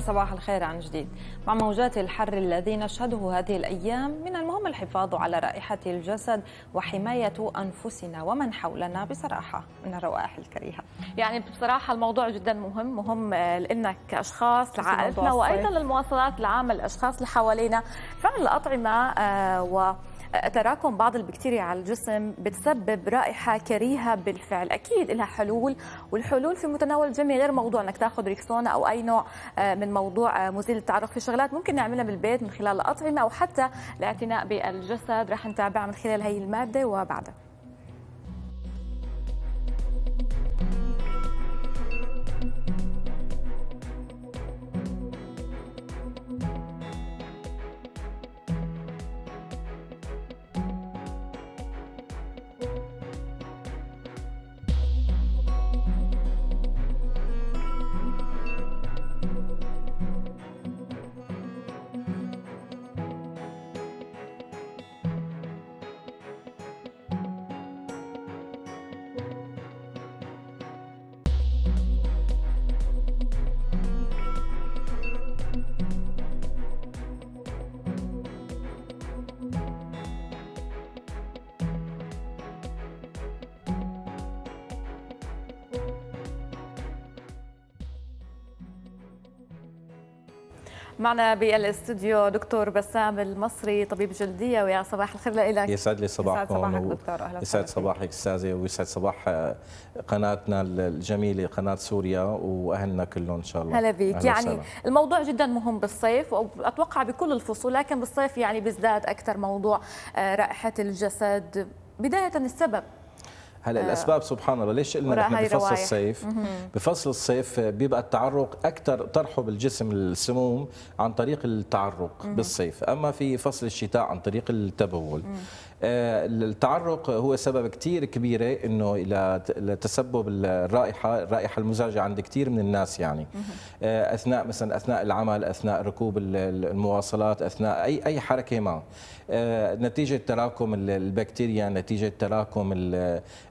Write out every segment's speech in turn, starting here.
صباح الخير عن جديد مع موجات الحر الذي نشهده هذه الأيام من المهم الحفاظ على رائحة الجسد وحماية أنفسنا ومن حولنا بصراحة من الروائح الكريهة يعني بصراحة الموضوع جدا مهم مهم لأنك أشخاص لعائلتنا وأيضا للمواصلات العامة الأشخاص اللي حوالينا فعلا الأطعمة آه، و تراكم بعض البكتيريا على الجسم بتسبب رائحه كريهه بالفعل اكيد لها حلول والحلول في متناول الجميع غير موضوع انك تاخذ ريكسونا او اي نوع آه، من موضوع آه، مزيل التعرق في شغلات ممكن نعملها بالبيت من خلال الاطعمه او حتى الاعتناء بالجسد رح نتابع من خلال هي الماده وبعدها معنا بالاستوديو دكتور بسام المصري طبيب جلديه ويا صباح الخير لك يسعد لي صباحكم يسعد صباحك يسعد صباحك استاذه ويسعد صباح قناتنا الجميله قناه سوريا واهلنا كلهم ان شاء الله هلا بك يعني وسهلا. الموضوع جدا مهم بالصيف واتوقع بكل الفصول لكن بالصيف يعني بيزداد اكثر موضوع آه، رائحه الجسد بدايه السبب هلا آه، الاسباب سبحان الله ليش قلنا نحن بفصل الصيف بفصل الصيف بيبقى التعرق اكثر طرحه بالجسم السموم عن طريق التعرق بالصيف اما في فصل الشتاء عن طريق التبول آه، التعرق هو سبب كثير كبيره انه لتسبب الرائحه الرائحه المزعجه عند كثير من الناس يعني آه، اثناء مثلا اثناء العمل اثناء ركوب المواصلات اثناء اي اي حركه ما نتيجه تراكم البكتيريا نتيجه تراكم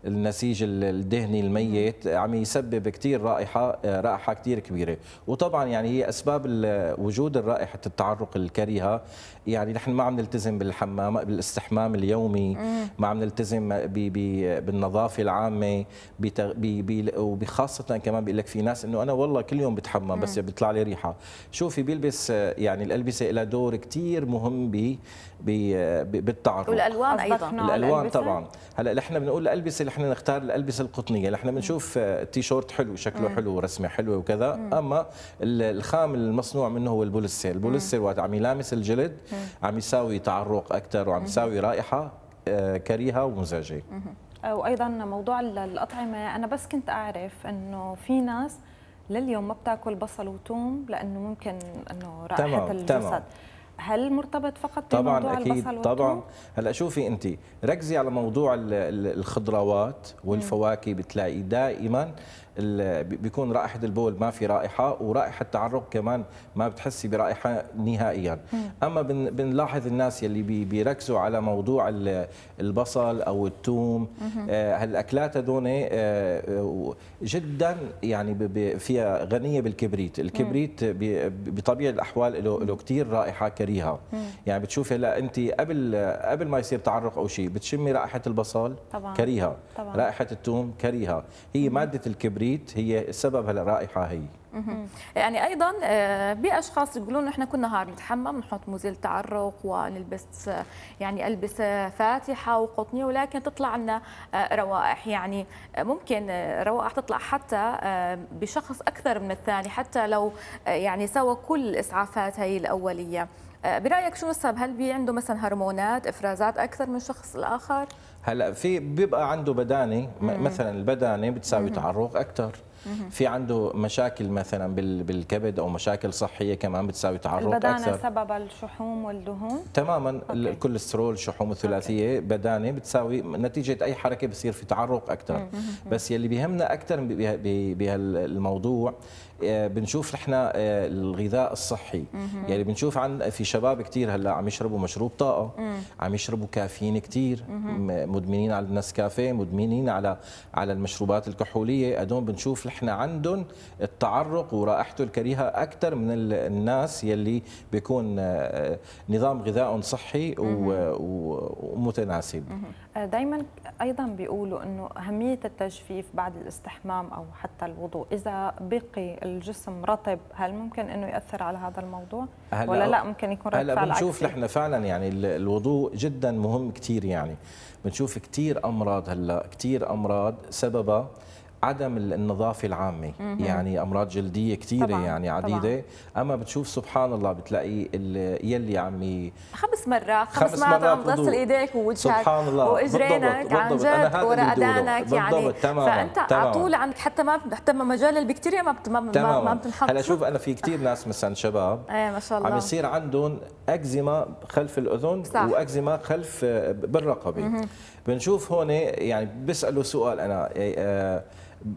النسيج الدهني الميت عم يسبب كثير رائحه آه، رائحه كثير كبيره وطبعا يعني هي اسباب وجود رائحه التعرق الكريهه يعني نحن ما عم نلتزم بالحمام بالاستحمام اليومي ما عم نلتزم بي بي بالنظافه العامه وبخاصه كمان بيقول لك في ناس انه انا والله كل يوم بتحمم بس بيطلع لي ريحه شوفي بيلبس آه، يعني الالبسه لها دور كثير مهم آه، ب بالتعرق والالوان ايضا الالوان طبعا هلا نحن بنقول الالبسه نحن نختار الالبسه القطنيه نحن بنشوف آه، التيشورت حلو شكله مم. حلو ورسمه حلوه وكذا مم. اما الخام المصنوع منه هو البوليستير البوليستير وقت عم يلامس الجلد مم. عم يساوي تعرق اكثر وعم يساوي رائحه آه، كريهه ومزعجه وايضا موضوع الاطعمه انا بس كنت اعرف انه في ناس لليوم ما بتاكل بصل وثوم لانه ممكن انه رائحه الجسد تمام. هل مرتبط فقط طبعا بموضوع أكيد البصل طبعا هلا شوفي انت ركزي على موضوع الخضروات والفواكه بتلاقي دائما بيكون رائحه البول ما في رائحه ورائحه التعرق كمان ما بتحسي برائحه نهائيا اما بنلاحظ الناس يلي بيركزوا على موضوع البصل او الثوم آه، هالاكلات هذون آه، جدا يعني فيها غنيه بالكبريت الكبريت بطبيعه الاحوال له كثير رائحه كريهه يعني بتشوفي هلا انت قبل قبل ما يصير تعرق او شيء بتشمي رائحه البصل طبعا. كريهه رائحه الثوم كريهه هي ماده الكبريت التوقيت هي سبب هالرائحه هي يعني ايضا آه، باشخاص يقولون احنا كل نهار نتحمم نحط مزيل تعرق ونلبس آه، يعني البسه فاتحه وقطنيه ولكن تطلع لنا آه، روائح يعني ممكن روائح تطلع حتى بشخص اكثر من الثاني حتى لو يعني سوى كل الاسعافات هي الاوليه أه، برايك شو السبب هل بي عنده مثلا هرمونات افرازات اكثر من شخص الاخر هلا في بيبقى عنده بدانه مثلا البدانه بتساوي تعرق اكثر في عنده مشاكل مثلا بالكبد او مشاكل صحيه كمان بتساوي تعرق اكثر البدانه سبب الشحوم والدهون تماما أوكي. الكوليسترول الشحوم الثلاثيه بدانه بتساوي نتيجه اي حركه بصير في تعرق اكثر بس يلي بيهمنا اكثر بهالموضوع آه، بنشوف احنا آه، الغذاء الصحي مم. يعني بنشوف عن في شباب كثير هلا عم يشربوا مشروب طاقه مم. عم يشربوا كافيين كثير مدمنين على النسكافيه مدمنين على على المشروبات الكحوليه هدول بنشوف احنا عندهم التعرق ورائحته الكريهه اكثر من الناس يلي بيكون آه، نظام غذائهم صحي ومتناسب دائما ايضا بيقولوا انه اهميه التجفيف بعد الاستحمام او حتى الوضوء اذا بقي الجسم رطب هل ممكن انه ياثر على هذا الموضوع هل ولا لا ممكن يكون رد هلا بنشوف نحن فعلا يعني الوضوء جدا مهم كثير يعني بنشوف كثير امراض هلا كثير امراض سببها عدم النظافه العامه مم. يعني امراض جلديه كثيره يعني عديده طبعاً. اما بتشوف سبحان الله بتلاقي يلي عم خمس مرات خمس, مرات عم تغسل ايديك ووجهك سبحان الله واجرينك عن جد ورقدانك يعني تمام. فانت على طول عندك حتى ما حتى ما مجال البكتيريا ما بت... ما, ما, ما بتنحط هلا شوف انا في كثير ناس مثلا شباب ايه ما شاء الله عم يصير عندهم اكزيما خلف الاذن صح. واكزيما خلف آه، بالرقبه بنشوف هون يعني بيسالوا سؤال انا آه،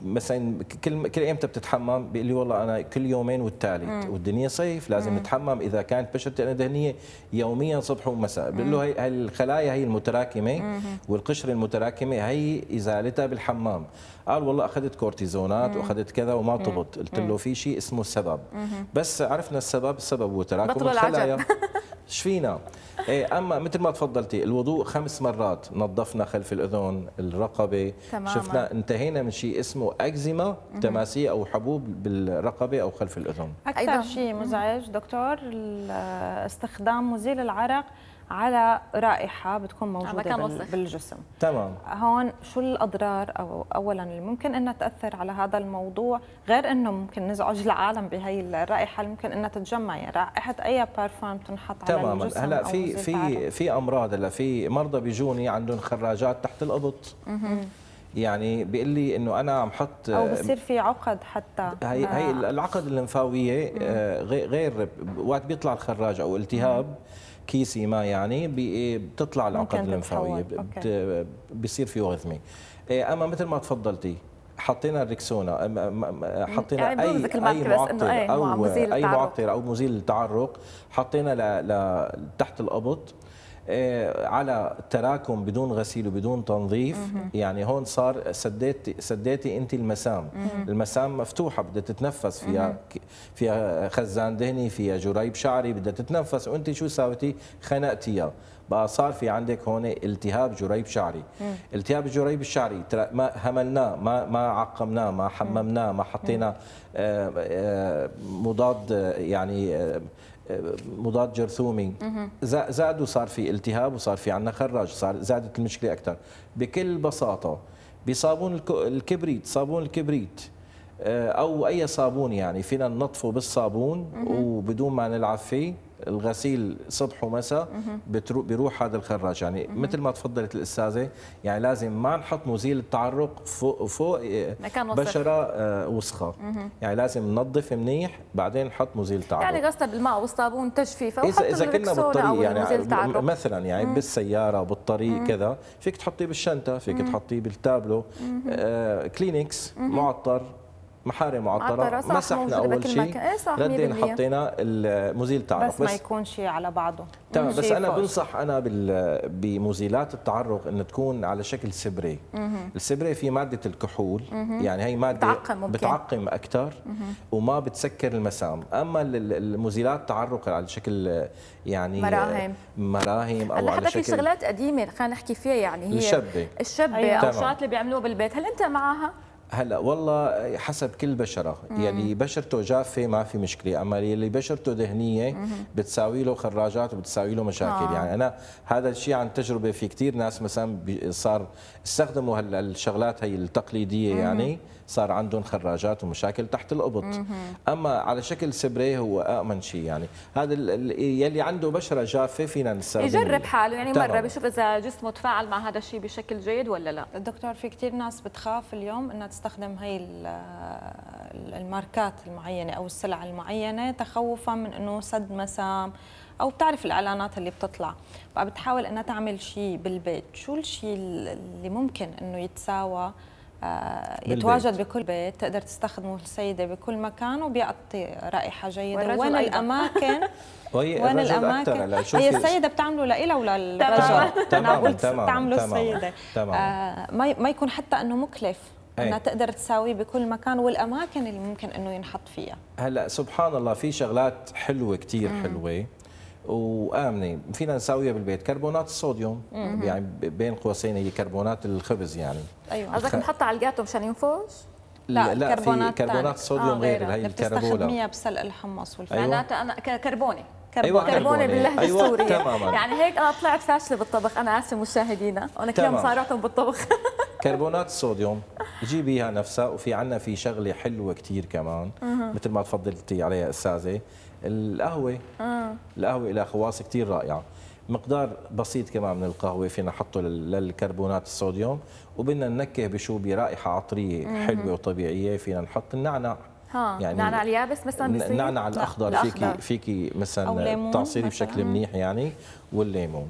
مثلا كل كل ايمتى بتتحمم بيقول لي والله انا كل يومين مم. والدنيا صيف لازم نتحمم اذا كانت بشرتي انا دهنيه يوميا صبح ومساء بقول له هي الخلايا هي المتراكمه والقشره المتراكمه هي ازالتها بالحمام قال والله اخذت كورتيزونات واخذت كذا وما طبط قلت له في شيء اسمه مم. بس عرفنا السبب السبب هو تراكم الخلايا شفينا إيه اما مثل ما تفضلتي الوضوء خمس مرات نظفنا خلف الاذن الرقبه تماما. شفنا انتهينا من شيء اسمه اكزيما تماسيه او حبوب بالرقبه او خلف الاذن اكثر شيء مزعج دكتور استخدام مزيل العرق على رائحه بتكون موجوده بال... بالجسم تمام هون شو الاضرار او اولا اللي ممكن انها تاثر على هذا الموضوع غير انه ممكن نزعج العالم بهي الرائحه اللي ممكن انها تتجمع يعني رائحه اي بارفان بتنحط على تماما هلا في في في امراض هلا في مرضى بيجوني عندهم خراجات تحت القبط يعني بيقول لي انه انا عم حط او بصير في عقد حتى هي هي العقد الليمفاويه آه، غير وقت بيطلع الخراج او التهاب مم. كيسي ما يعني إيه، بتطلع العقد الليمفاويه بصير فيه غثمه إيه، اما مثل ما تفضلتي حطينا الريكسونا حطينا يعني اي اي معطر إيه، او اي معطر او مزيل التعرق حطينا تحت القبط آه، على تراكم بدون غسيل وبدون تنظيف يعني هون صار سديت سديتي انت المسام المسام مفتوحه بدها تتنفس فيها فيها خزان دهني فيها جريب شعري بدها تتنفس وانت شو ساوتي خنقتيها بقى صار في عندك هون التهاب جريب شعري مم. التهاب الجريب الشعري ما هملناه ما ما عقمناه ما حممناه ما حطينا آه، آه، مضاد يعني مضاد جرثومي زاد وصار في التهاب وصار في عندنا خراج صار زادت المشكله اكثر بكل بساطه بصابون الكبريت صابون الكبريت آه، او اي صابون يعني فينا ننظفه بالصابون وبدون ما نلعب فيه الغسيل صبح ومساء بيروح هذا الخراج يعني مثل ما تفضلت الاستاذه يعني لازم ما نحط مزيل التعرق فوق فوق آه، بشره آه، وسخه يعني لازم ننظف منيح بعدين نحط مزيل التعرق يعني غسله بالماء والصابون تجفيفه اذا اذا كنا بالطريق يعني مثلا يعني مم. بالسياره بالطريق مم. كذا فيك تحطيه بالشنطه فيك تحطيه بالتابلو آه كلينكس معطر محارم معطره مسحنا اول شيء ردينا حطينا مزيل التعرق بس, ما يكون شيء على بعضه تمام بس انا فوش. بنصح انا بمزيلات التعرق انه تكون على شكل سبري السبري في ماده الكحول يعني هي ماده بتعقم, بتعقم اكثر وما بتسكر المسام اما المزيلات التعرق على شكل يعني مراهم مراهم او على شكل شغلات قديمه خلينا نحكي فيها يعني هي الشبه الشبه او أيوة. الشغلات اللي بيعملوها بالبيت هل انت معها هلا والله حسب كل بشره مم. يلي يعني بشرته جافه ما في مشكله اما يلي بشرته دهنيه بتساوي له خراجات وبتساوي له مشاكل آه. يعني انا هذا الشيء عن تجربه في كثير ناس مثلا صار استخدموا هلا الشغلات هي التقليديه مم. يعني صار عندهم خراجات ومشاكل تحت القبط مم. اما على شكل سبري هو امن شيء يعني هذا يلي عنده بشره جافه فينا نستخدمه يجرب حاله يعني مره بشوف اذا جسمه تفاعل مع هذا الشيء بشكل جيد ولا لا دكتور في كثير ناس بتخاف اليوم انها استخدم هي الماركات المعينه او السلع المعينه تخوفا من انه سد مسام او بتعرف الاعلانات اللي بتطلع بتحاول انها تعمل شيء بالبيت شو الشيء اللي ممكن انه يتساوى آه، يتواجد بكل بيت تقدر تستخدمه السيدة بكل مكان وبيعطي رائحة جيدة وين الأماكن وين الأماكن هي السيدة بتعمله لإلها ولا للرجل تمام تمام تمام السيدة آه، ما يكون حتى أنه مكلف أي. انها تقدر تساويه بكل مكان والاماكن اللي ممكن انه ينحط فيها هلا سبحان الله في شغلات حلوه كثير حلوه وامنه فينا نساويها بالبيت كربونات الصوديوم مم. يعني بين قوسين هي كربونات الخبز يعني ايوه قصدك نحطها على الجاتو مشان ينفوش لا, لا كربونات في كربونات الصوديوم آه غير هي الكربولا بتستخدميها بسلق الحمص والفلفل أيوة. معناتها انا كربونه كربوني, أيوة كربونه باللهجه أيوة السوريه تماما. يعني هيك انا طلعت فاشله بالطبخ انا اسف مشاهدينا وانا كلهم صارعتهم بالطبخ كربونات الصوديوم جيبيها نفسها وفي عنا في شغله حلوه كثير كمان مثل ما تفضلتي عليها استاذه القهوه آه. القهوه لها خواص كثير رائعه مقدار بسيط كمان من القهوه فينا نحطه للكربونات الصوديوم وبدنا ننكه بشو برائحه عطريه حلوه وطبيعيه فينا نحط النعناع ها يعني نعنع اليابس مثلا بصير نعنع الاخضر, الأخضر. فيكي فيكي مثلا تعصيري بشكل منيح يعني والليمون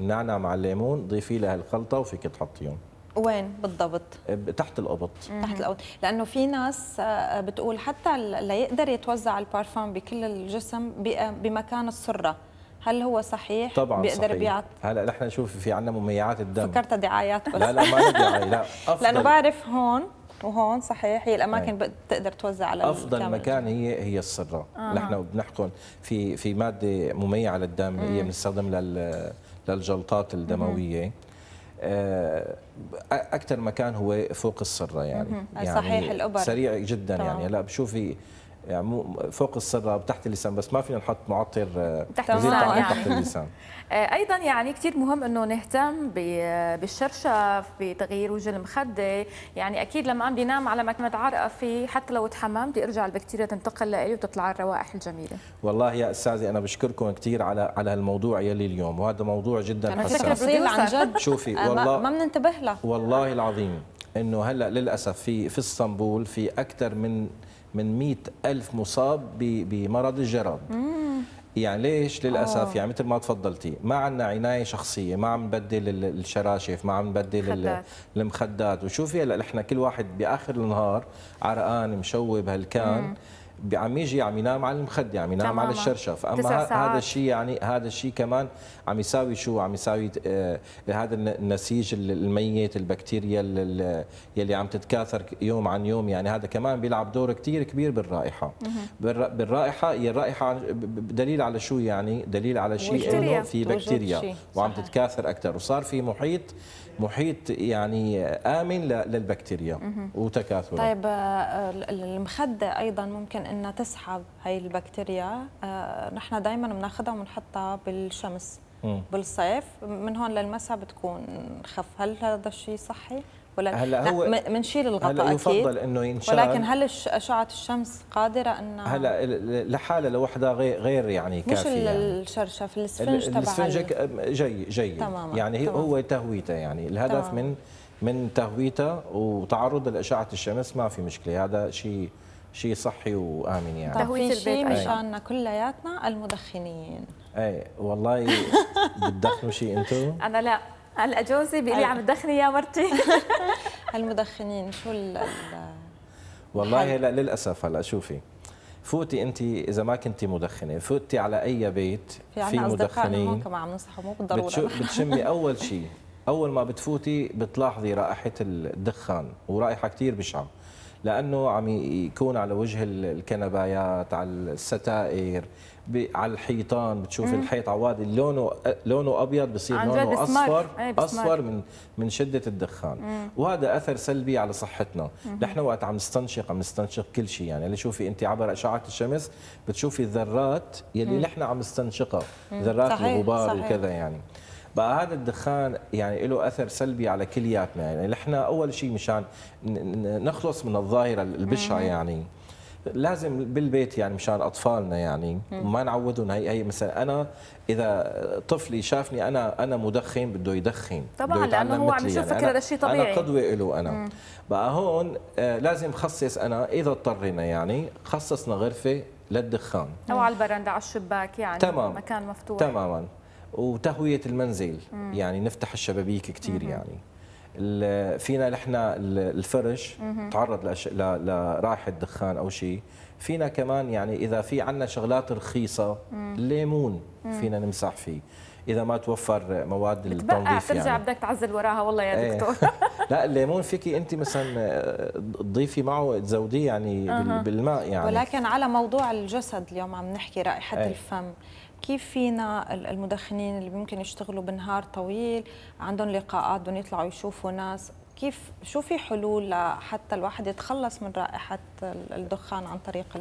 نعنع مع الليمون ضيفي له الخلطه وفيك تحطيهم وين بالضبط؟ آه، تحت القبض تحت القبض لانه في ناس آه، آه، بتقول حتى ليقدر يتوزع البارفان بكل الجسم بمكان السره هل هو صحيح؟ طبعا بيقدر صحيح. بيعط هلا نحن نشوف في عندنا مميعات الدم فكرت دعايات بس لا لا ما دعاية لا أفضل لانه بعرف هون وهون صحيح هي الاماكن بتقدر توزع على افضل الكامل. مكان هي هي السره آه. نحن بنحقن في في ماده مميعه للدم هي بنستخدم لل للجلطات الدمويه مم. آه، اكثر مكان هو فوق السره يعني, يعني صحيح الابر سريع جدا يعني. طبعا. يعني هلا بشوفي يعني فوق السره تحت اللسان بس ما فينا نحط معطر آه، تحت اللسان يعني. تحت اللسان آه، ايضا يعني كثير مهم انه نهتم آه، بالشرشف بتغيير وجه المخده يعني اكيد لما عم بينام على مكان متعرقه فيه حتى لو تحمم بدي ارجع البكتيريا تنتقل له وتطلع الروائح الجميله والله يا استاذه انا بشكركم كثير على على هالموضوع يلي اليوم وهذا موضوع جدا أنا حساس عن جد شوفي والله ما بننتبه له والله العظيم انه هلا للاسف في في اسطنبول في اكثر من من 100 ألف مصاب بمرض الجرب يعني ليش للاسف آه. يعني مثل ما تفضلتي ما عندنا عنايه شخصيه ما عم نبدل الشراشف ما عم نبدل المخدات وشوفي هلا احنا كل واحد باخر النهار عرقان مشوب هلكان مم. عم يجي عم ينام على المخده عم ينام على الشرشف اما هذا الشيء يعني هذا الشيء كمان عم يساوي شو عم يساوي آه هذا النسيج الميت البكتيريا يلي عم تتكاثر يوم عن يوم يعني هذا كمان بيلعب دور كثير كبير بالرائحه بالرائحه هي الرائحه دليل على شو يعني دليل على شيء انه في بكتيريا وعم تتكاثر اكثر وصار في محيط محيط يعني امن للبكتيريا وتكاثرها طيب آه، المخده ايضا ممكن انها تسحب هاي البكتيريا آه، نحن دائما بناخذها وبنحطها بالشمس بالصيف من هون للمساء بتكون خف هل هذا الشيء صحي ولا هلا هو بنشيل الغطاء هلا يفضل اكيد انه ينشال ولكن هل اشعه الشمس قادره انه هلا لحالها لوحدها غير يعني كافيه مش الشرشف الاسفنج تبع السفنج جاي جاي تماما يعني هي هو تهويته يعني الهدف تمام. من من تهويته وتعرض لاشعه الشمس ما في مشكله هذا شيء شيء صحي وامن يعني تهويه البيت مشاننا كلياتنا المدخنين اي والله بتدخنوا شيء انتم؟ انا لا هلا جوزي بيقول لي عم تدخني يا مرتي المدخنين شو ال والله هلا للاسف هلا شوفي فوتي انت اذا ما كنتي مدخنه فوتي على اي بيت في, في مدخنين كمان عم ننصحهم مو بالضروره بتشمي اول شيء اول ما بتفوتي بتلاحظي رائحه الدخان ورائحه كثير بشعه لانه عم يكون على وجه الكنبايات على الستائر على الحيطان بتشوف مم. الحيط عوادي لونه لونه ابيض بصير لونه اصفر إيه، اصفر من من شده الدخان مم. وهذا اثر سلبي على صحتنا نحن وقت عم نستنشق عم نستنشق كل شيء يعني اللي شوفي انت عبر اشعه الشمس بتشوفي الذرات يلي نحن عم نستنشقها ذرات الغبار وكذا يعني بقى هذا الدخان يعني له اثر سلبي على كلياتنا يعني نحن اول شيء مشان نخلص من الظاهره البشعه يعني لازم بالبيت يعني مشان اطفالنا يعني ما نعودهم هي هي مثلا انا اذا طفلي شافني انا انا مدخن بده يدخن طبعا بده لانه هو عم يشوف يعني فكره شيء طبيعي انا قدوه له انا مم. بقى هون آه، لازم خصص انا اذا اضطرينا يعني خصصنا غرفه للدخان او على البرندة على الشباك يعني تمام مكان مفتوح تماما وتهويه المنزل مم. يعني نفتح الشبابيك كثير يعني فينا نحن الفرش تعرض لرائحه دخان او شيء فينا كمان يعني اذا في عندنا شغلات رخيصه الليمون فينا نمسح فيه اذا ما توفر مواد التنظيف ترجع يعني. بدك تعزل وراها والله يا إيه. دكتور لا الليمون فيكي انت مثلا تضيفي آه، معه تزوديه يعني أه. بالماء يعني ولكن على موضوع الجسد اليوم عم نحكي رائحه أي. الفم كيف فينا المدخنين اللي ممكن يشتغلوا بنهار طويل عندهم لقاءات بدهم يطلعوا يشوفوا ناس كيف شو في حلول لحتى الواحد يتخلص من رائحه الدخان عن طريق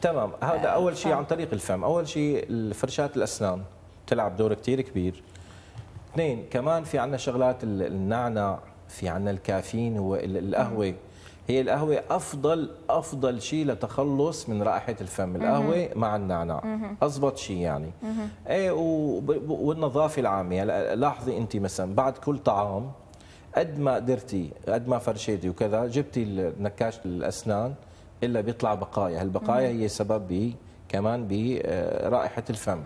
تمام هذا آه، اول شيء عن طريق الفم اول شيء فرشاه الاسنان تلعب دور كثير كبير اثنين كمان في عندنا شغلات النعنع في عندنا الكافيين هو القهوه هي القهوه افضل افضل شيء لتخلص من رائحه الفم القهوه مع النعناع اضبط شيء يعني ايه والنظافه العامه هلا لاحظي انت مثلا بعد كل طعام قد ما قدرتي قد ما فرشيتي وكذا جبتي نكاش الاسنان الا بيطلع بقايا هالبقايا هي سبب بي كمان برائحة آه، الفم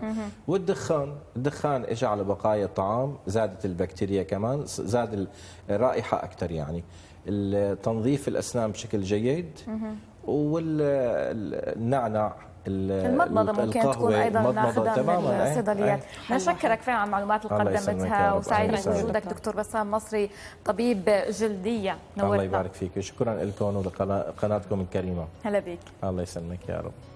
والدخان الدخان اجى على بقايا الطعام زادت البكتيريا كمان زاد الرائحة أكثر يعني تنظيف الاسنان بشكل جيد والنعناع المضمضة ممكن تكون أيضا ناخذها من إيه، الصيدليات إيه. نشكرك فعلا على المعلومات اللي قدمتها وسعيد بوجودك دكتور بسام مصري طبيب جلدية نورتنا الله يبارك فيك شكرا لكم ولقناتكم الكريمة هلا بك الله يسلمك يا رب